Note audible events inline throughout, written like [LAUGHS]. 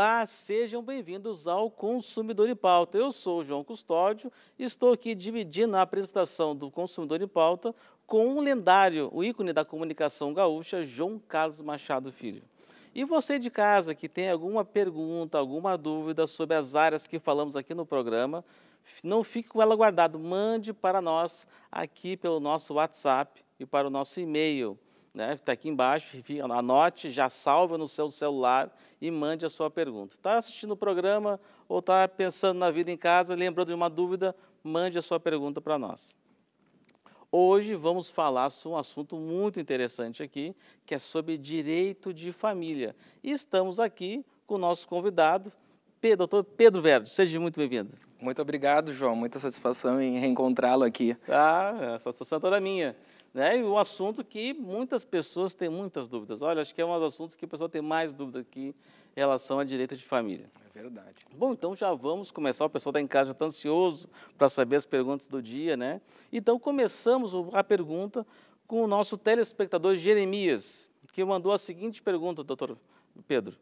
Olá, sejam bem-vindos ao Consumidor em Pauta. Eu sou o João Custódio e estou aqui dividindo a apresentação do Consumidor em Pauta com um lendário, o ícone da comunicação gaúcha, João Carlos Machado Filho. E você de casa que tem alguma pergunta, alguma dúvida sobre as áreas que falamos aqui no programa, não fique com ela guardado, mande para nós aqui pelo nosso WhatsApp e para o nosso e-mail né? Está aqui embaixo, anote, já salva no seu celular e mande a sua pergunta. Está assistindo o programa ou está pensando na vida em casa, lembrando de uma dúvida, mande a sua pergunta para nós. Hoje vamos falar sobre um assunto muito interessante aqui, que é sobre direito de família. E estamos aqui com o nosso convidado, Pedro, doutor Pedro Verde. Seja muito bem-vindo. Muito obrigado, João. Muita satisfação em reencontrá-lo aqui. Ah, a satisfação é toda minha. Né? E um assunto que muitas pessoas têm muitas dúvidas. Olha, acho que é um dos assuntos que a pessoa tem mais dúvida aqui em relação à direito de família. É verdade. Bom, então já vamos começar. O pessoal está em casa está ansioso para saber as perguntas do dia, né? Então começamos a pergunta com o nosso telespectador Jeremias, que mandou a seguinte pergunta, doutor Pedro.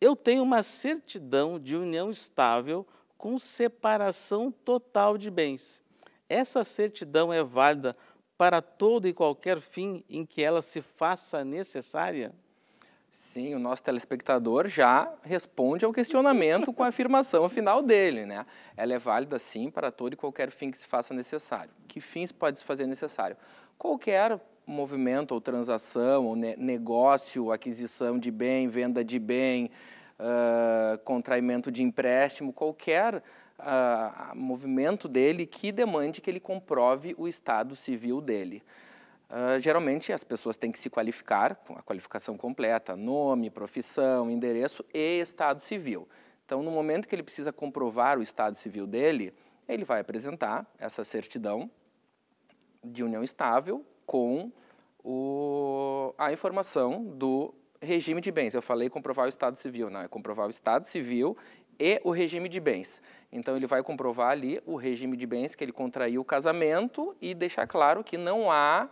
Eu tenho uma certidão de união estável com separação total de bens. Essa certidão é válida para todo e qualquer fim em que ela se faça necessária? Sim, o nosso telespectador já responde ao questionamento com a afirmação final dele, né? Ela é válida sim para todo e qualquer fim que se faça necessário. Que fins pode se fazer necessário? Qualquer movimento ou transação, ou ne negócio, aquisição de bem, venda de bem, uh, contraimento de empréstimo, qualquer uh, movimento dele que demande que ele comprove o estado civil dele. Uh, geralmente as pessoas têm que se qualificar com a qualificação completa, nome, profissão, endereço e estado civil. Então, no momento que ele precisa comprovar o estado civil dele, ele vai apresentar essa certidão de união estável com o, a informação do regime de bens. Eu falei comprovar o estado civil, não, é comprovar o estado civil e o regime de bens. Então ele vai comprovar ali o regime de bens que ele contraiu o casamento e deixar claro que não há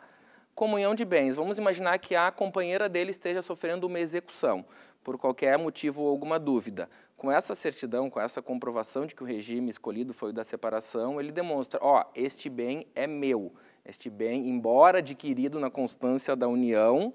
comunhão de bens. Vamos imaginar que a companheira dele esteja sofrendo uma execução por qualquer motivo ou alguma dúvida. Com essa certidão, com essa comprovação de que o regime escolhido foi o da separação, ele demonstra, ó, este bem é meu. Este bem, embora adquirido na constância da união,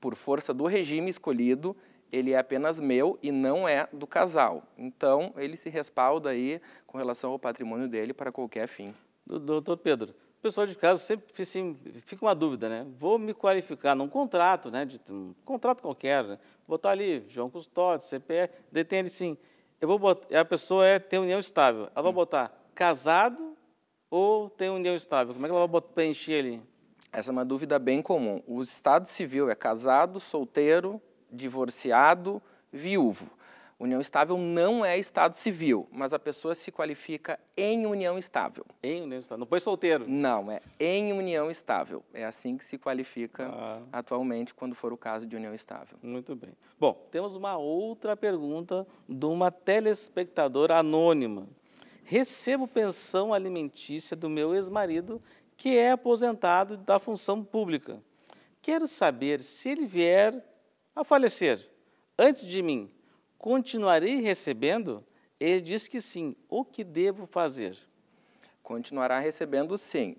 por força do regime escolhido, ele é apenas meu e não é do casal. Então, ele se respalda aí com relação ao patrimônio dele para qualquer fim. Doutor Pedro, o pessoal de casa sempre assim, fica uma dúvida, né? Vou me qualificar num contrato, né? De, um contrato qualquer, né? botar ali João Custódio, CPE, detém ele sim. Eu vou botar, a pessoa é, tem união estável. Ela vai hum. botar casado ou tem união estável? Como é que ela vai botar, preencher ali? Essa é uma dúvida bem comum. O Estado Civil é casado, solteiro, divorciado, viúvo. União estável não é estado civil, mas a pessoa se qualifica em união estável. Em união estável. Não foi solteiro? Não, é em união estável. É assim que se qualifica ah. atualmente quando for o caso de união estável. Muito bem. Bom, temos uma outra pergunta de uma telespectadora anônima. Recebo pensão alimentícia do meu ex-marido, que é aposentado da função pública. Quero saber se ele vier a falecer antes de mim, continuarei recebendo? Ele diz que sim. O que devo fazer? Continuará recebendo sim.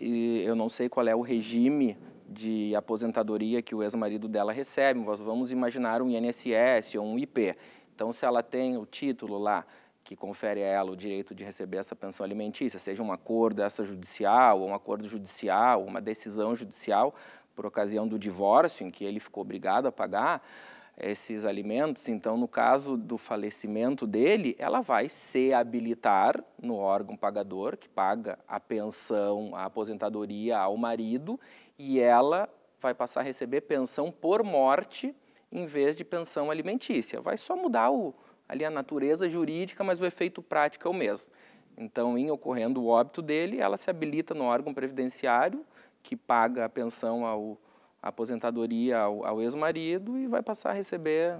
E eu não sei qual é o regime de aposentadoria que o ex-marido dela recebe. Nós vamos imaginar um INSS ou um IP. Então, se ela tem o título lá que confere a ela o direito de receber essa pensão alimentícia, seja um acordo extrajudicial, ou um acordo judicial, uma decisão judicial, por ocasião do divórcio, em que ele ficou obrigado a pagar esses alimentos. Então, no caso do falecimento dele, ela vai se habilitar no órgão pagador, que paga a pensão, a aposentadoria ao marido, e ela vai passar a receber pensão por morte em vez de pensão alimentícia. Vai só mudar o, ali a natureza jurídica, mas o efeito prático é o mesmo. Então, em ocorrendo o óbito dele, ela se habilita no órgão previdenciário que paga a pensão ao a aposentadoria ao, ao ex-marido e vai passar a receber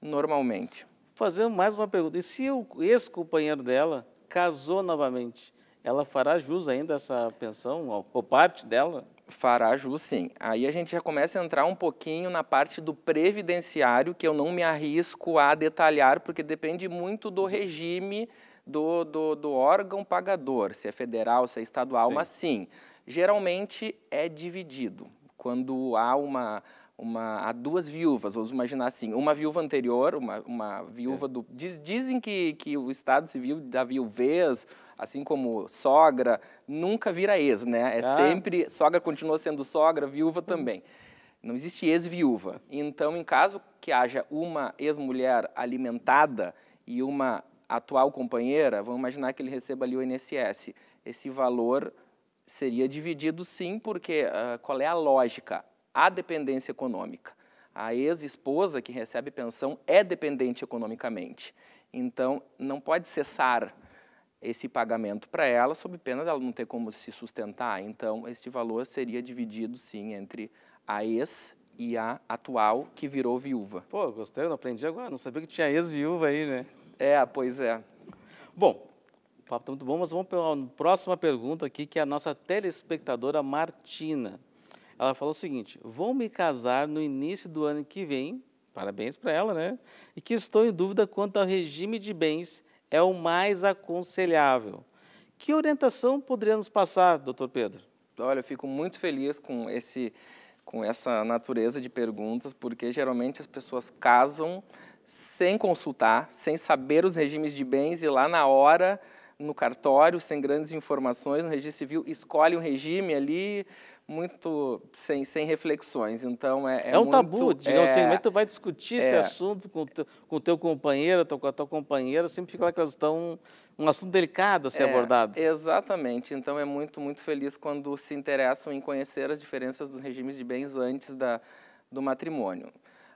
normalmente. Fazendo mais uma pergunta, e se o ex-companheiro dela casou novamente, ela fará jus ainda essa pensão ou, ou parte dela? Fará jus, sim. Aí a gente já começa a entrar um pouquinho na parte do previdenciário, que eu não me arrisco a detalhar, porque depende muito do regime do, do, do órgão pagador, se é federal, se é estadual, sim. mas sim geralmente é dividido. Quando há uma, uma há duas viúvas, vamos imaginar assim, uma viúva anterior, uma, uma viúva é. do... Diz, dizem que, que o Estado Civil da viuvez, assim como sogra, nunca vira ex, né? É ah. sempre... Sogra continua sendo sogra, viúva hum. também. Não existe ex-viúva. Então, em caso que haja uma ex-mulher alimentada e uma atual companheira, vamos imaginar que ele receba ali o INSS. Esse valor Seria dividido sim, porque uh, qual é a lógica? A dependência econômica. A ex-esposa que recebe pensão é dependente economicamente. Então, não pode cessar esse pagamento para ela, sob pena dela não ter como se sustentar. Então, este valor seria dividido, sim, entre a ex e a atual, que virou viúva. Pô, gostei, eu não aprendi agora, não sabia que tinha ex-viúva aí, né? É, pois é. Bom, o papo está muito bom, mas vamos para a próxima pergunta aqui, que é a nossa telespectadora Martina. Ela falou o seguinte: vou me casar no início do ano que vem, parabéns para ela, né? E que estou em dúvida quanto ao regime de bens é o mais aconselhável. Que orientação poderia nos passar, doutor Pedro? Olha, eu fico muito feliz com esse com essa natureza de perguntas, porque geralmente as pessoas casam sem consultar, sem saber os regimes de bens e lá na hora no cartório, sem grandes informações, no registro civil, escolhe um regime ali muito sem, sem reflexões. Então, é, é, é um muito, tabu, digamos é, assim, tu vai discutir é, esse assunto com teu, o com teu companheiro, com a tua companheira, sempre fica lá que elas estão um assunto delicado a ser é, abordado. Exatamente. Então, é muito, muito feliz quando se interessam em conhecer as diferenças dos regimes de bens antes da, do matrimônio.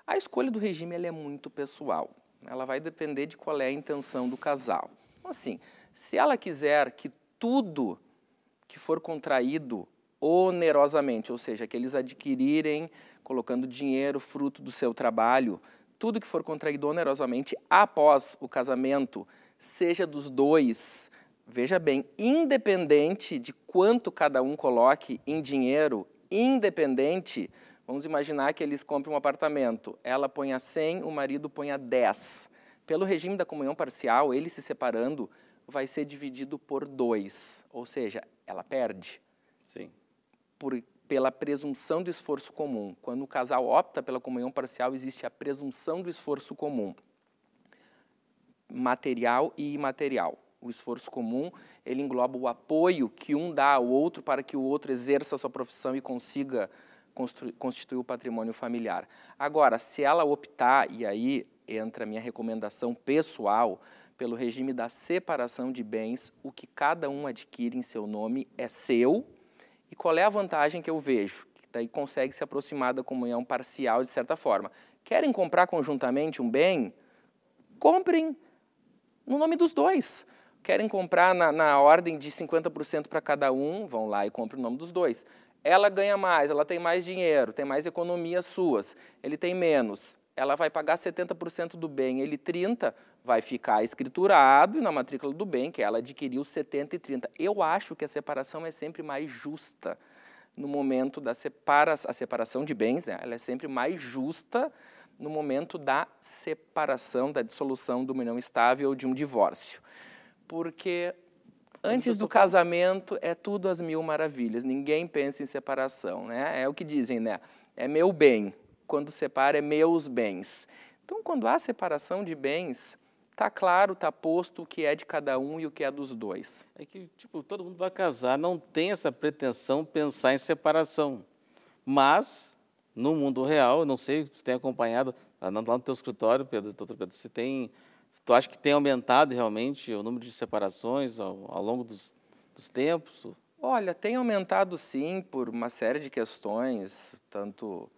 A escolha do regime é muito pessoal. Ela vai depender de qual é a intenção do casal. Então, assim, se ela quiser que tudo que for contraído onerosamente, ou seja, que eles adquirirem colocando dinheiro fruto do seu trabalho, tudo que for contraído onerosamente após o casamento, seja dos dois, veja bem, independente de quanto cada um coloque em dinheiro, independente, vamos imaginar que eles comprem um apartamento, ela põe a 100, o marido põe a 10. Pelo regime da comunhão parcial, ele se separando, vai ser dividido por dois, ou seja, ela perde. Sim. Por, pela presunção do esforço comum. Quando o casal opta pela comunhão parcial, existe a presunção do esforço comum, material e imaterial. O esforço comum, ele engloba o apoio que um dá ao outro para que o outro exerça a sua profissão e consiga constituir o patrimônio familiar. Agora, se ela optar, e aí entra a minha recomendação pessoal, pelo regime da separação de bens, o que cada um adquire em seu nome é seu. E qual é a vantagem que eu vejo? Que daí consegue se aproximar da comunhão parcial de certa forma. Querem comprar conjuntamente um bem? Comprem no nome dos dois. Querem comprar na, na ordem de 50% para cada um, vão lá e compram o nome dos dois. Ela ganha mais, ela tem mais dinheiro, tem mais economias suas, ele tem menos ela vai pagar 70% do bem, ele 30%, vai ficar escriturado na matrícula do bem, que ela adquiriu 70% e 30%. Eu acho que a separação é sempre mais justa no momento da separação, a separação de bens, né? ela é sempre mais justa no momento da separação, da dissolução de uma união estável ou de um divórcio. Porque antes do casamento é tudo às mil maravilhas, ninguém pensa em separação, né? É o que dizem, né? É meu bem, quando separa é meus bens. Então, quando há separação de bens, tá claro, tá posto o que é de cada um e o que é dos dois. É que, tipo, todo mundo vai casar, não tem essa pretensão pensar em separação. Mas, no mundo real, eu não sei se tem acompanhado, lá no teu escritório, Pedro, doutor Pedro, se tem, se tu acha que tem aumentado realmente o número de separações ao, ao longo dos, dos tempos? Olha, tem aumentado sim por uma série de questões, tanto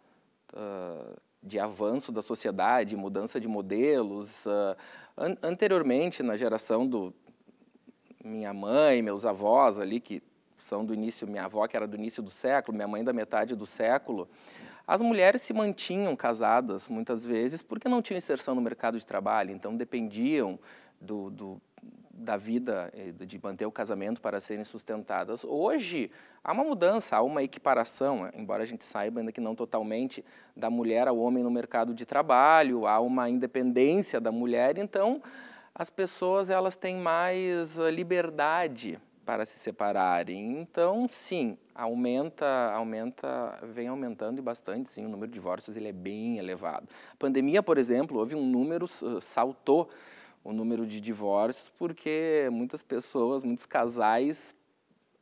ah, de avanço da sociedade, mudança de modelos. Uh, an anteriormente, na geração do minha mãe, meus avós ali, que são do início, minha avó que era do início do século, minha mãe da metade do século, as mulheres se mantinham casadas muitas vezes porque não tinham inserção no mercado de trabalho, então dependiam do, do da vida, eh, de manter o casamento para serem sustentadas. Hoje, há uma mudança, há uma equiparação, embora a gente saiba ainda que não totalmente, da mulher ao homem no mercado de trabalho, há uma independência da mulher, então as pessoas elas têm mais ah, liberdade para se separarem. Então, sim, aumenta, aumenta, vem aumentando e bastante, sim, o número de divórcios ele é bem elevado. A pandemia, por exemplo, houve um número saltou o número de divórcios, porque muitas pessoas, muitos casais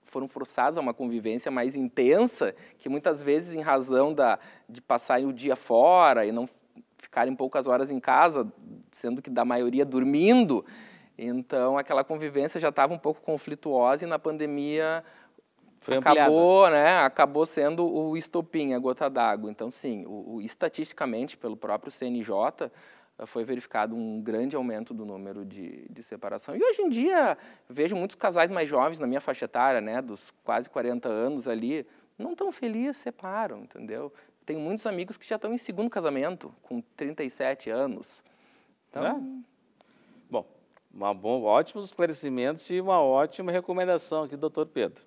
foram forçados a uma convivência mais intensa, que muitas vezes, em razão da, de passarem o dia fora e não ficarem poucas horas em casa, sendo que da maioria dormindo, então aquela convivência já estava um pouco conflituosa e na pandemia Foi acabou, né? Acabou sendo o estopim, a gota d'água. Então, sim, o, o, estatisticamente, pelo próprio CNJ, eh, foi verificado um grande aumento do número de, de separação. E hoje em dia, vejo muitos casais mais jovens na minha faixa etária, né, dos quase 40 anos ali, não tão felizes, separam, entendeu? Tenho muitos amigos que já estão em segundo casamento, com 37 anos. Então... É? Bom, uma bom, ótimos esclarecimentos e uma ótima recomendação aqui doutor Pedro.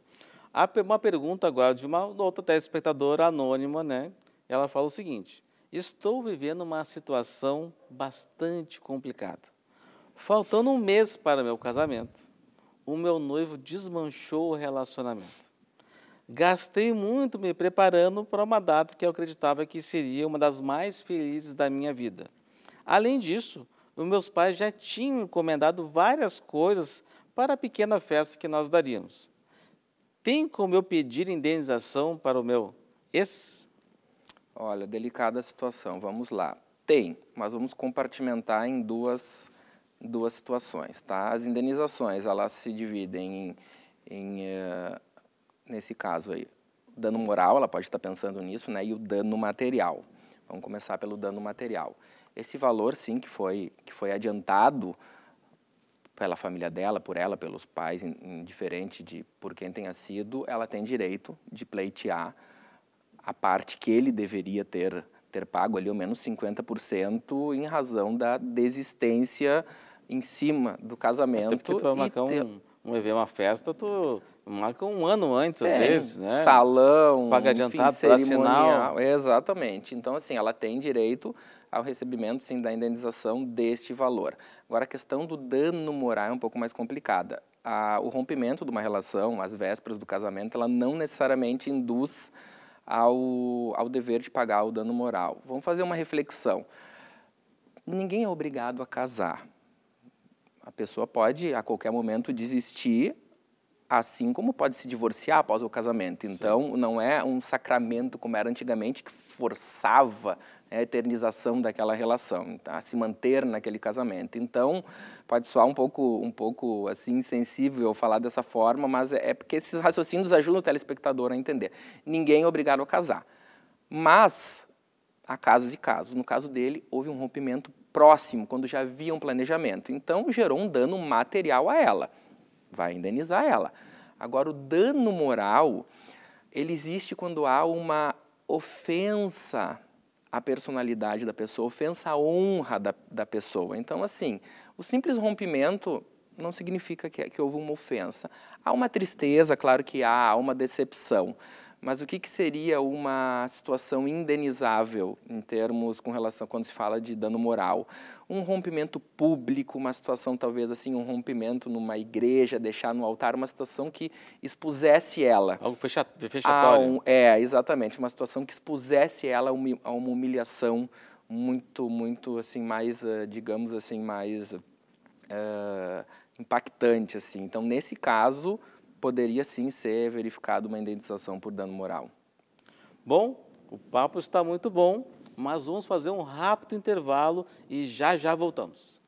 Há uma pergunta agora de uma outra telespectadora anônima, né? Ela fala o seguinte, estou vivendo uma situação bastante complicada. Faltando um mês para meu casamento, o meu noivo desmanchou o relacionamento. Gastei muito me preparando para uma data que eu acreditava que seria uma das mais felizes da minha vida. Além disso, os meus pais já tinham encomendado várias coisas para a pequena festa que nós daríamos. Tem como eu pedir indenização para o meu ex? Olha, delicada a situação. Vamos lá. Tem, mas vamos compartimentar em duas, duas situações, tá? As indenizações, elas se dividem em, em eh, nesse caso aí, dano moral, ela pode estar pensando nisso, né? E o dano material. Vamos começar pelo dano material. Esse valor, sim, que foi, que foi adiantado pela família dela, por ela, pelos pais, indiferente de por quem tenha sido, ela tem direito de pleitear a parte que ele deveria ter, ter pago ali, ao menos 50%, em razão da desistência em cima do casamento. Até porque tu vai marcar ter... um, um evento, uma festa, tu marca um ano antes, às é, vezes, né? Salão, paga adiantado, enfim, cerimonial. Exatamente. Então, assim, ela tem direito ao recebimento, sim, da indenização deste valor. Agora, a questão do dano moral é um pouco mais complicada. A, o rompimento de uma relação, às vésperas do casamento, ela não necessariamente induz ao, ao dever de pagar o dano moral. Vamos fazer uma reflexão. Ninguém é obrigado a casar. A pessoa pode, a qualquer momento, desistir, assim como pode se divorciar após o casamento. Então, Sim. não é um sacramento como era antigamente, que forçava é a eternização daquela relação, tá? se manter naquele casamento. Então, pode soar um pouco, um pouco assim insensível falar dessa forma, mas é porque esses raciocínios ajudam o telespectador a entender. Ninguém é obrigado a casar, mas há casos e casos. No caso dele, houve um rompimento próximo, quando já havia um planejamento. Então, gerou um dano material a ela. Vai indenizar ela. Agora, o dano moral, ele existe quando há uma ofensa a personalidade da pessoa, ofensa à honra da, da pessoa. Então, assim, o simples rompimento não significa que, que houve uma ofensa. Há uma tristeza, claro que há, há uma decepção. Mas o que, que seria uma situação indenizável em termos com relação quando se fala de dano moral? Um rompimento público, uma situação talvez assim, um rompimento numa igreja, deixar no altar, uma situação que expusesse ela. Algo fechatório. Um, é, exatamente, uma situação que expusesse ela a uma humilhação muito, muito assim, mais, eh, digamos assim, mais uh, impactante. assim. Então, nesse caso, poderia sim ser verificado uma indenização por dano moral. Bom, o papo está muito bom, mas vamos fazer um rápido intervalo e já já voltamos.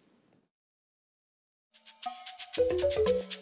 Música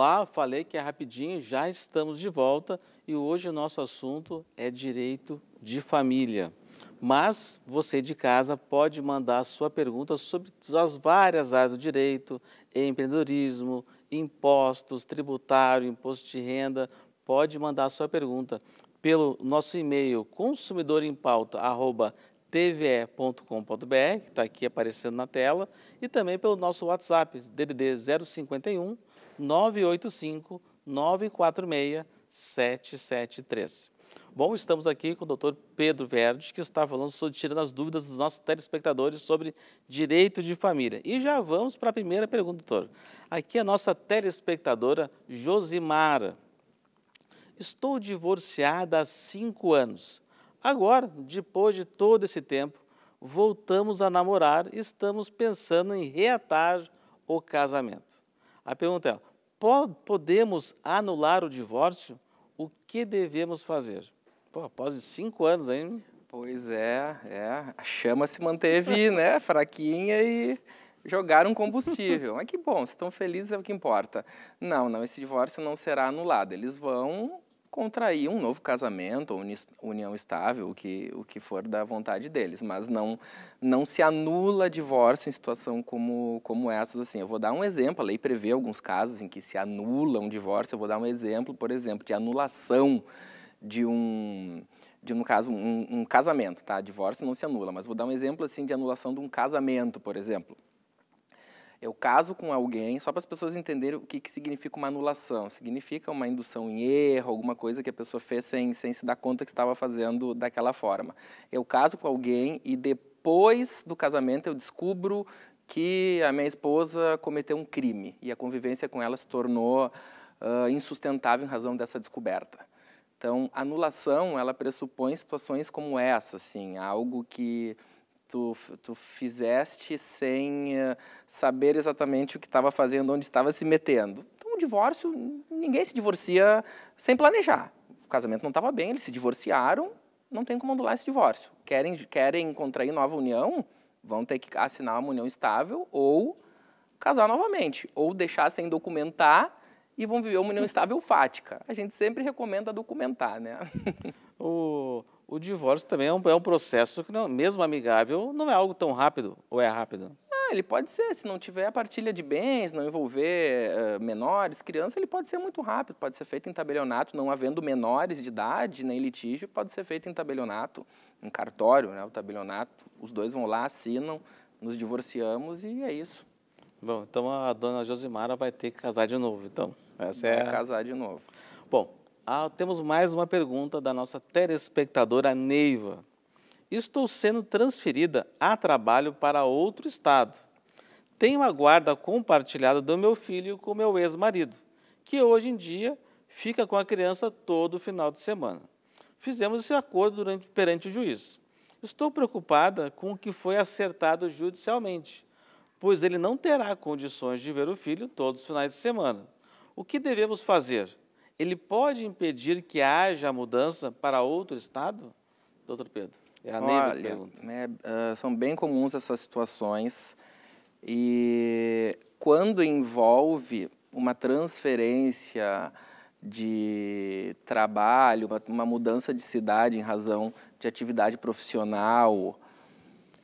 Olá, falei que é rapidinho, já estamos de volta e hoje o nosso assunto é direito de família. Mas você de casa pode mandar a sua pergunta sobre as várias áreas do direito, empreendedorismo, impostos, tributário, imposto de renda. Pode mandar a sua pergunta pelo nosso e-mail consumidorempauta@tve.com.br, que está aqui aparecendo na tela, e também pelo nosso WhatsApp, DDD 051 985 946 773. Bom, estamos aqui com o doutor Pedro Verde, que está falando, sobre, tirando as dúvidas dos nossos telespectadores sobre direito de família. E já vamos para a primeira pergunta, doutor. Aqui a nossa telespectadora Josimara. Estou divorciada há cinco anos. Agora, depois de todo esse tempo, voltamos a namorar e estamos pensando em reatar o casamento. A pergunta é, podemos anular o divórcio? O que devemos fazer? Pô, após cinco anos hein? Pois é, é. A chama se manteve, [LAUGHS] né, fraquinha e jogaram combustível. Mas que bom, se estão felizes é o que importa. Não, não, esse divórcio não será anulado. Eles vão contrair um novo casamento ou união estável, o que, o que for da vontade deles, mas não, não se anula divórcio em situação como, como essas. Assim, eu vou dar um exemplo, a lei prevê alguns casos em que se anula um divórcio, eu vou dar um exemplo, por exemplo, de anulação de um, de no caso, um, um casamento, tá? Divórcio não se anula, mas vou dar um exemplo assim de anulação de um casamento, por exemplo. Eu caso com alguém, só para as pessoas entenderem o que, que significa uma anulação. Significa uma indução em erro, alguma coisa que a pessoa fez sem, sem se dar conta que estava fazendo daquela forma. Eu caso com alguém e depois do casamento eu descubro que a minha esposa cometeu um crime e a convivência com ela se tornou uh, insustentável em razão dessa descoberta. Então, anulação, ela pressupõe situações como essa, assim, algo que tu, tu fizeste sem eh, saber exatamente o que estava fazendo, onde estava se metendo. Então, o divórcio, ninguém se divorcia sem planejar. O casamento não estava bem, eles se divorciaram, não tem como anular esse divórcio. Querem, querem contrair nova união? Vão ter que assinar uma união estável ou casar novamente, ou deixar sem documentar e vão viver uma união [LAUGHS] estável fática. A gente sempre recomenda documentar, né? [LAUGHS] o o divórcio também é um, é um processo que, não, mesmo amigável, não é algo tão rápido, ou é rápido? Ah, ele pode ser, se não tiver a partilha de bens, não envolver uh, menores, criança, ele pode ser muito rápido, pode ser feito em tabelionato, não havendo menores de idade, nem litígio, pode ser feito em tabelionato, em cartório, né, o tabelionato, os dois vão lá, assinam, nos divorciamos e é isso. Bom, então a dona Josimara vai ter que casar de novo, então. Essa vai é... casar de novo. Bom, ah, temos mais uma pergunta da nossa telespectadora Neiva. Estou sendo transferida a trabalho para outro estado. Tenho a guarda compartilhada do meu filho com meu ex-marido, que hoje em dia fica com a criança todo final de semana. Fizemos esse acordo durante, perante o juiz. Estou preocupada com o que foi acertado judicialmente, pois ele não terá condições de ver o filho todos os finais de semana. O que devemos fazer? ele pode impedir que haja mudança para outro estado, doutor Pedro? É a Olha, que pergunta. Né, uh, são bem comuns essas situações e quando envolve uma transferência de trabalho, uma, uma mudança de cidade em razão de atividade profissional,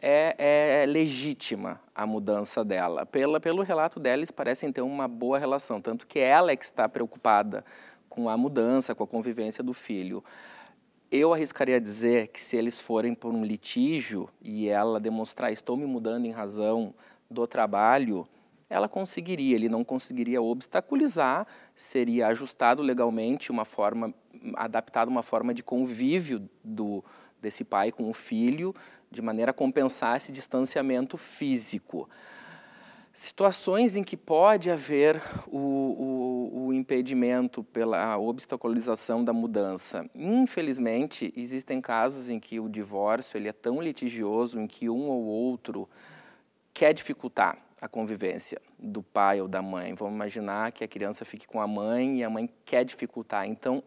é, é, legítima a mudança dela. Pela, pelo relato dela, eles parecem ter uma boa relação, tanto que ela é que está preocupada com a mudança, com a convivência do filho. Eu arriscaria dizer que se eles forem por um litígio e ela demonstrar estou me mudando em razão do trabalho, ela conseguiria, ele não conseguiria obstaculizar, seria ajustado legalmente uma forma, adaptado uma forma de convívio do desse pai com o filho, de maneira a compensar esse distanciamento físico situações em que pode haver o, o, o, impedimento pela obstaculização da mudança. Infelizmente, existem casos em que o divórcio ele é tão litigioso em que um ou outro quer dificultar a convivência do pai ou da mãe. Vamos imaginar que a criança fique com a mãe e a mãe quer dificultar. Então,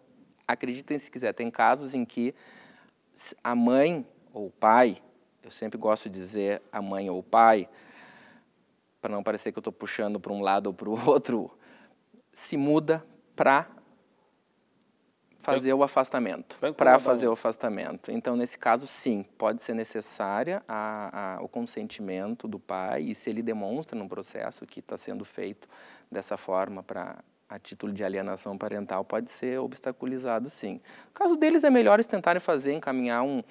acreditem se quiser, tem casos em que a mãe ou o pai, eu sempre gosto de dizer a mãe ou o pai, para não parecer que eu estou puxando para um lado ou para o [LAUGHS] outro, se muda para fazer o afastamento, para fazer o afastamento. Então, nesse caso, sim, pode ser necessária a, a, o consentimento do pai e se ele demonstra no processo que está sendo feito dessa forma para a título de alienação parental pode ser obstaculizado, sim. No caso deles, é melhor eles tentarem fazer, encaminhar um,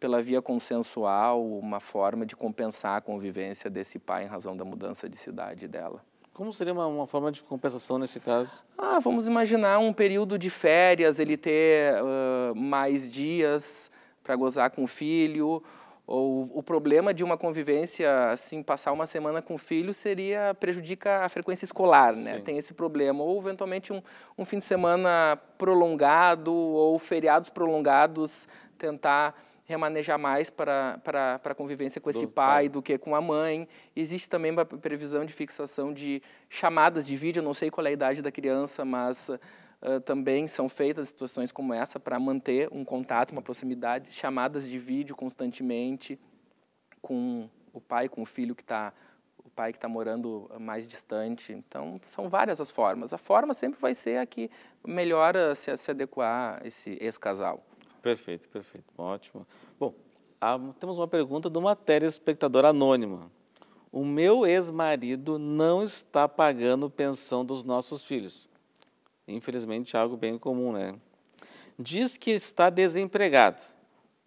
pela via consensual uma forma de compensar a convivência desse pai em razão da mudança de cidade dela. Como seria uma, uma, forma de compensação nesse caso? Ah, vamos imaginar um período de férias, ele ter uh, mais dias para gozar com o filho, ou o problema de uma convivência, assim, passar uma semana com o filho seria prejudica a frequência escolar, né? Sim. Tem esse problema. Ou, eventualmente, um, um fim de semana prolongado ou feriados prolongados, tentar remanejar mais para, para, para a convivência com esse do pai, pai, do que com a mãe. Existe também a previsão de fixação de chamadas de vídeo, eu não sei qual é a idade da criança, mas também são feitas situações como essa para manter um contato, uma proximidade, chamadas de vídeo constantemente com o pai, com o filho que está o pai que está morando mais distante. Então, são várias as formas. A forma sempre vai ser a que melhora se, se adequar esse ex-casal. Perfeito, perfeito. Ótimo. Bom, há, temos uma pergunta de uma telespectadora anônima. O meu ex-marido não está pagando pensão dos nossos filhos. Infelizmente, é algo bem comum, né? Diz que está desempregado.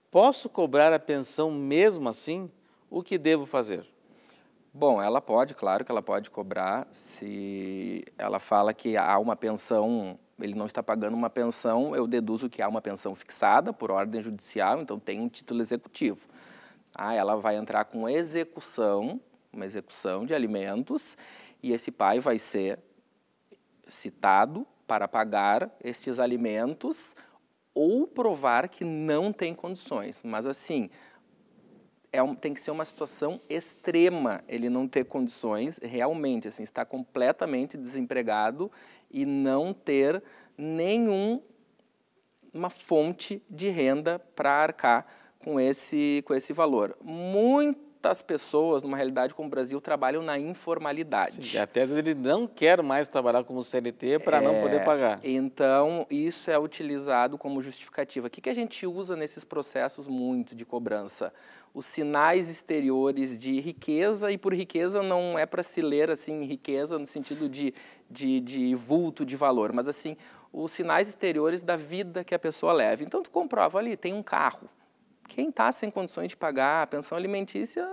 Posso cobrar a pensão mesmo assim? O que devo fazer? Bom, ela pode, claro que ela pode cobrar se ela fala que há uma pensão, ele não está pagando uma pensão, eu deduzo que há uma pensão fixada por ordem judicial, então tem um título executivo. Ah, ela vai entrar com execução, uma execução de alimentos, e esse pai vai ser citado para pagar estes alimentos ou provar que não tem condições. Mas assim, é um, tem que ser uma situação extrema ele não ter condições realmente, assim, estar completamente desempregado e não ter nenhum uma fonte de renda para arcar com esse, com esse valor. Muito muitas pessoas, numa realidade como o Brasil, trabalham na informalidade. Sim, até ele não quer mais trabalhar como CLT para é, não poder é, pagar. Então, isso é utilizado como justificativa. O que, que a gente usa nesses processos muito de cobrança? Os sinais exteriores de riqueza, e por riqueza não é para se ler assim, riqueza no sentido de, de, de vulto de valor, mas assim, os sinais exteriores da vida que a pessoa leva. Então, tu comprova ali, tem um carro quem está sem condições de pagar a pensão alimentícia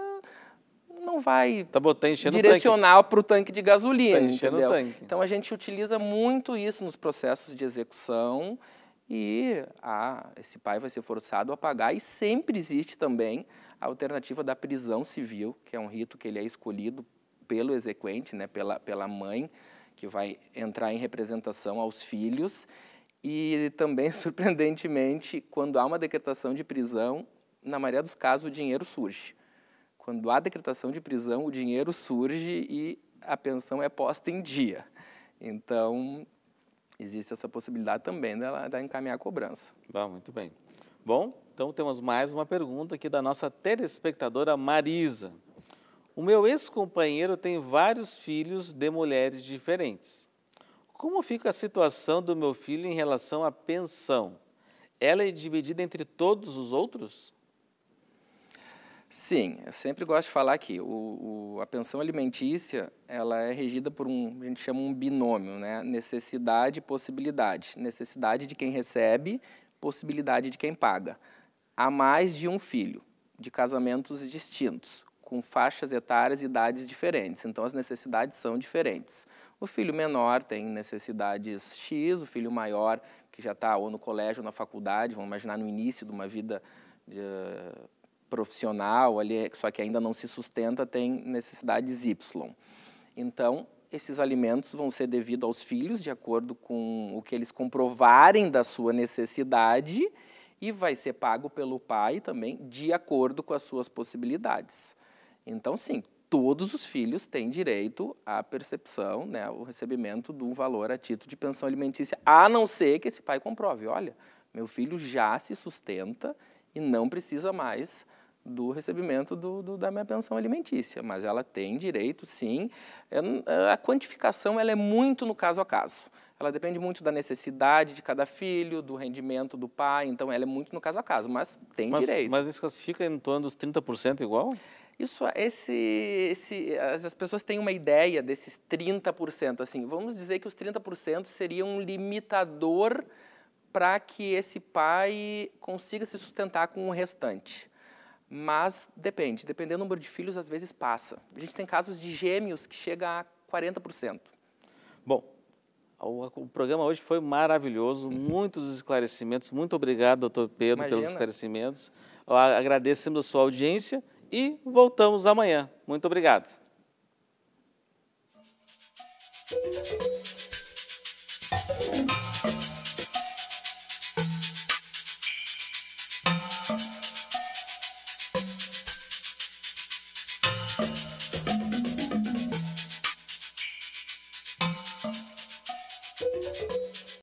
não vai tá botando, direcionar para o tanque de gasolina, tá entendeu? Então a gente utiliza muito isso nos processos de execução e ah, esse pai vai ser forçado a pagar e sempre existe também a alternativa da prisão civil, que é um rito que ele é escolhido pelo exequente, né, pela, pela mãe, que vai entrar em representação aos filhos e também, [LAUGHS] surpreendentemente, quando há uma decretação de prisão, na maioria dos casos o dinheiro surge. Quando há decretação de prisão, o dinheiro surge e a pensão é posta em dia. Então, existe essa possibilidade também dela, encaminhar a cobrança. muito bem. Bom, então temos mais uma pergunta aqui da nossa telespectadora Marisa. O meu ex-companheiro tem vários filhos de mulheres diferentes. Como fica a situação do meu filho em relação à pensão? Ela é dividida entre todos os outros? Sim, eu sempre gosto de falar que o, o, a pensão alimentícia ela é regida por um, a gente chama um binômio, né? necessidade e possibilidade. Necessidade de quem recebe, possibilidade de quem paga. Há mais de um filho, de casamentos distintos, com faixas etárias e idades diferentes, então as necessidades são diferentes. O filho menor tem necessidades X, o filho maior, que já está ou no colégio ou na faculdade, vamos imaginar no início de uma vida de, eh, profissional, ali, só que ainda não se sustenta, tem necessidades Y. Então, esses alimentos vão ser devidos aos filhos, de acordo com o que eles comprovarem da sua necessidade, e vai ser pago pelo pai também, de acordo com as suas possibilidades. Então, sim, todos os filhos têm direito à percepção, né, ao recebimento do valor a título de pensão alimentícia, a não ser que esse pai comprove, olha, meu filho já se sustenta e não precisa mais do recebimento do, do, da minha pensão alimentícia, mas ela tem direito, sim. É, a quantificação ela é muito no caso a caso. Ela depende muito da necessidade de cada filho, do rendimento do pai, então ela é muito no caso a caso, mas tem mas, direito. Mas isso classifica em torno dos 30% igual? Isso, é, esse, esse, as pessoas têm uma ideia desses 30%, assim, vamos dizer que os 30% seriam um limitador para que esse pai consiga se sustentar com o restante. Mas depende, dependendo do número de filhos, às vezes passa. A gente tem casos de gêmeos que chega a 40%. Bom, o, o programa hoje foi maravilhoso, uhum. muitos esclarecimentos. Muito obrigado, doutor Pedro, Imagina. pelos esclarecimentos. Agradecemos a sua audiência e voltamos amanhã. Muito obrigado.